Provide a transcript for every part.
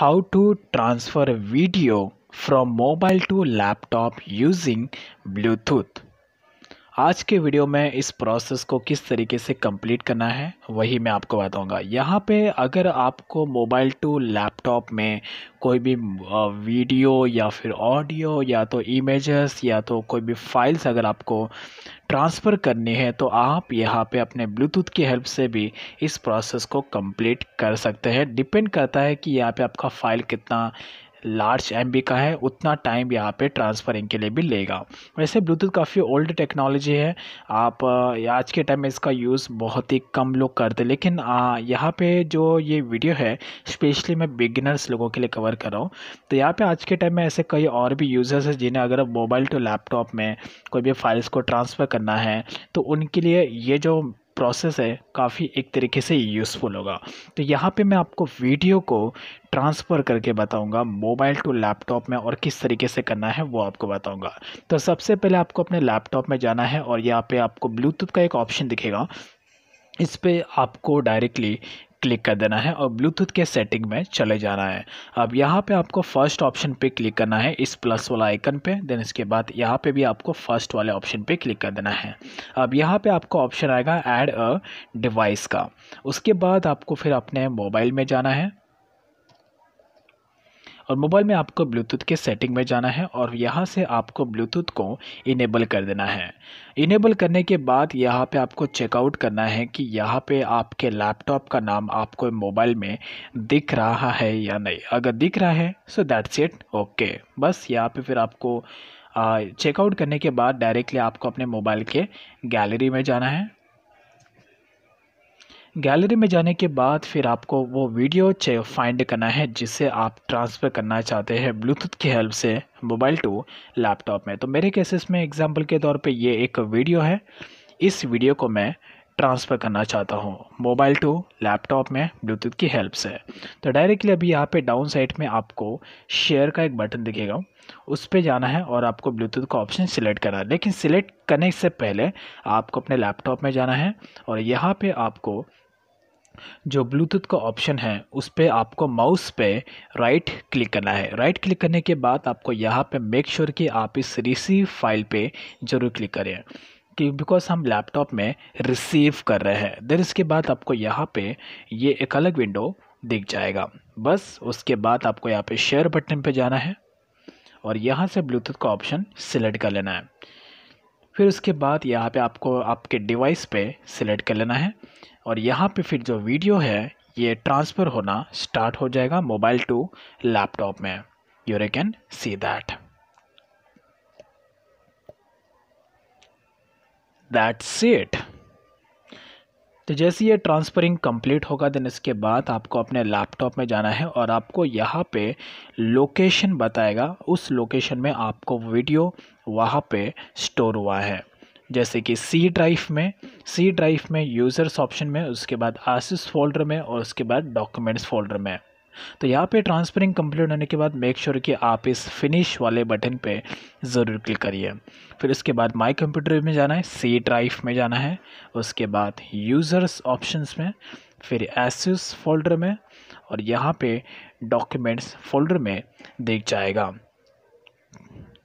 how to transfer a video from mobile to laptop using Bluetooth. आज के video में इस प्रोसेस को किस तरीके से कंप्लीट करना है वही मैं आपको बताऊंगा यहाँ पे अगर आपको मोबाइल टू लैपटॉप में कोई भी वीडियो या फिर ऑडियो या तो इमेजेस या तो कोई भी फाइल्स अगर आपको ट्रांसफ़र करनी है तो आप यहाँ पे अपने ब्लूटूथ की हेल्प से भी इस प्रोसेस को कंप्लीट कर सकते हैं डिपेंड करता है कि यहाँ पर आपका फ़ाइल कितना लार्ज एम का है उतना टाइम यहाँ पे ट्रांसफरिंग के लिए भी लेगा वैसे ब्लूटूथ काफ़ी ओल्ड टेक्नोलॉजी है आप आज के टाइम में इसका यूज़ बहुत ही कम लोग करते लेकिन यहाँ पे जो ये वीडियो है स्पेशली मैं बिगिनर्स लोगों के लिए कवर कर रहा हूँ तो यहाँ पे आज के टाइम में ऐसे कई और भी यूज़र्स हैं जिन्हें अगर मोबाइल टू लैपटॉप में कोई भी फाइल्स को ट्रांसफ़र करना है तो उनके लिए ये जो प्रोसेस है काफ़ी एक तरीके से यूज़फुल होगा तो यहाँ पे मैं आपको वीडियो को ट्रांसफ़र करके बताऊँगा मोबाइल टू लैपटॉप में और किस तरीके से करना है वो आपको बताऊँगा तो सबसे पहले आपको अपने लैपटॉप में जाना है और यहाँ पर आपको ब्लूटूथ का एक ऑप्शन दिखेगा इस पर आपको डायरेक्टली क्लिक कर देना है और ब्लूटूथ के सेटिंग में चले जाना है अब यहाँ पे आपको फर्स्ट ऑप्शन पे क्लिक करना है इस प्लस वाला आइकन पे देन इसके बाद यहाँ पे भी आपको फर्स्ट वाले ऑप्शन पे क्लिक कर देना है अब यहाँ पे आपको ऑप्शन आएगा ऐड अ डिवाइस का उसके बाद आपको फिर अपने मोबाइल में जाना है और मोबाइल में आपको ब्लूटूथ के सेटिंग में जाना है और यहाँ से आपको ब्लूटूथ को इनेबल कर देना है इनेबल करने के बाद यहाँ पे आपको चेकआउट करना है कि यहाँ पे आपके लैपटॉप का नाम आपको मोबाइल में दिख रहा है या नहीं अगर दिख रहा है सो दैट्स इट ओके बस यहाँ पर फिर आपको चेकआउट करने के बाद डायरेक्टली आपको अपने मोबाइल के गैलरी में जाना है गैलरी में जाने के बाद फिर आपको वो वीडियो फाइंड करना है जिसे आप ट्रांसफ़र करना चाहते हैं ब्लूटूथ की हेल्प से मोबाइल टू लैपटॉप में तो मेरे केसेस में एग्जांपल के तौर पे ये एक वीडियो है इस वीडियो को मैं ट्रांसफ़र करना चाहता हूँ मोबाइल टू लैपटॉप में ब्लूटूथ की हेल्प से तो डायरेक्टली अभी यहाँ पे डाउन साइड में आपको शेयर का एक बटन दिखेगा उस पर जाना है और आपको ब्लूटूथ का ऑप्शन सिलेक्ट करना है लेकिन सिलेक्ट करने से पहले आपको अपने लैपटॉप में जाना है और यहाँ पर आपको जो ब्लूटूथ का ऑप्शन है उस पर आपको माउस पे राइट क्लिक करना है राइट क्लिक करने के बाद आपको यहाँ पे मेक श्योर sure कि आप इस रिसीव फाइल पे ज़रूर क्लिक करें कि बिकॉज हम लैपटॉप में रिसीव कर रहे हैं देन इसके बाद आपको यहाँ पे ये एक अलग विंडो दिख जाएगा बस उसके बाद आपको यहाँ पे शेयर बटन पे जाना है और यहाँ से ब्लूटूथ का ऑप्शन सिलेक्ट कर लेना है फिर उसके बाद यहाँ पे आपको आपके डिवाइस पे सिलेक्ट कर लेना है और यहाँ पे फिर जो वीडियो है ये ट्रांसफ़र होना स्टार्ट हो जाएगा मोबाइल टू लैपटॉप में you can see that that's it तो जैसे ये ट्रांसफरिंग कंप्लीट होगा देन इसके बाद आपको अपने लैपटॉप में जाना है और आपको यहाँ पे लोकेशन बताएगा उस लोकेशन में आपको वीडियो वहाँ पे स्टोर हुआ है जैसे कि सी ड्राइव में सी ड्राइव में यूज़र्स ऑप्शन में उसके बाद आसिस फोल्डर में और उसके बाद डॉक्यूमेंट्स फोल्डर में तो यहाँ पे ट्रांसफरिंग कंप्लीट होने के बाद मेक श्योर sure कि आप इस फिनिश वाले बटन पे ज़रूर क्लिक करिए फिर उसके बाद माय कंप्यूटर में जाना है सी ड्राइव में जाना है उसके बाद यूज़र्स ऑप्शंस में फिर एसिस फोल्डर में और यहाँ पे डॉक्यूमेंट्स फोल्डर में देख जाएगा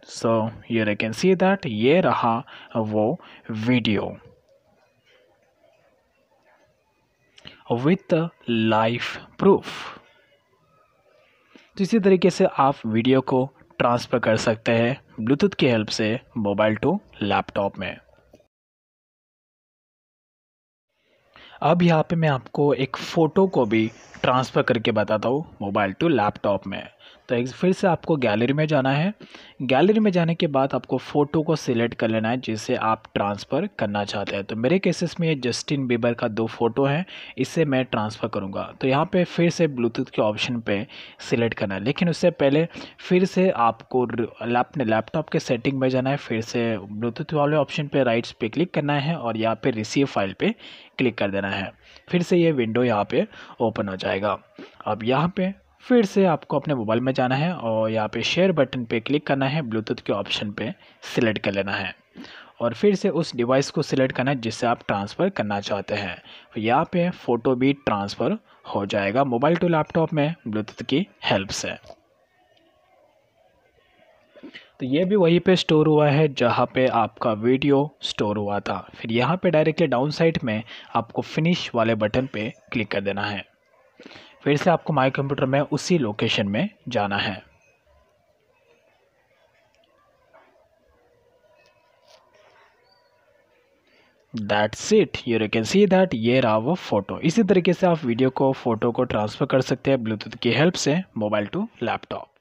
so you're can see that ये रहा वो video with the life proof. तो इसी तरीके से आप वीडियो को ट्रांसफ़र कर सकते हैं ब्लूटूथ की हेल्प से मोबाइल टू लैपटॉप में अब यहाँ पे मैं आपको एक फ़ोटो को भी ट्रांसफ़र करके बताता हूँ मोबाइल टू लैपटॉप में दोस्तों फिर से आपको गैलरी में जाना है गैलरी में जाने के बाद आपको फ़ोटो को सिलेक्ट कर लेना है जिसे आप ट्रांसफ़र करना चाहते हैं तो मेरे केसेस में ये जस्टिन बीबर का दो फ़ोटो हैं इसे मैं ट्रांसफ़र करूँगा तो यहाँ पे फिर से ब्लूटूथ के ऑप्शन पे सिलेक्ट करना है लेकिन उससे पहले फिर से आपको अपने लैपटॉप के सेटिंग में जाना है फिर से ब्लूटूथ वाले ऑप्शन पर राइट्स पर क्लिक करना है और यहाँ पर रिसीव फाइल पर क्लिक कर देना है फिर से ये विंडो यहाँ पर ओपन हो जाएगा अब यहाँ पर फिर से आपको अपने मोबाइल में जाना है और यहाँ पे शेयर बटन पे क्लिक करना है ब्लूटूथ के ऑप्शन पे सिलेक्ट कर लेना है और फिर से उस डिवाइस को सिलेक्ट करना है जिससे आप ट्रांसफ़र करना चाहते हैं यहाँ पे फ़ोटो भी ट्रांसफ़र हो जाएगा मोबाइल टू लैपटॉप में ब्लूटूथ की हेल्प से तो ये भी वहीं पे स्टोर हुआ है जहाँ पे आपका वीडियो स्टोर हुआ था फिर यहाँ पे डायरेक्टली डाउन साइड में आपको फिनिश वाले बटन पे क्लिक कर देना है फिर से आपको माई कंप्यूटर में उसी लोकेशन में जाना है that's it you can see that ये रहा वो फ़ोटो इसी तरीके से आप वीडियो को फ़ोटो को ट्रांसफ़र कर सकते हैं ब्लूटूथ की हेल्प से मोबाइल टू लैपटॉप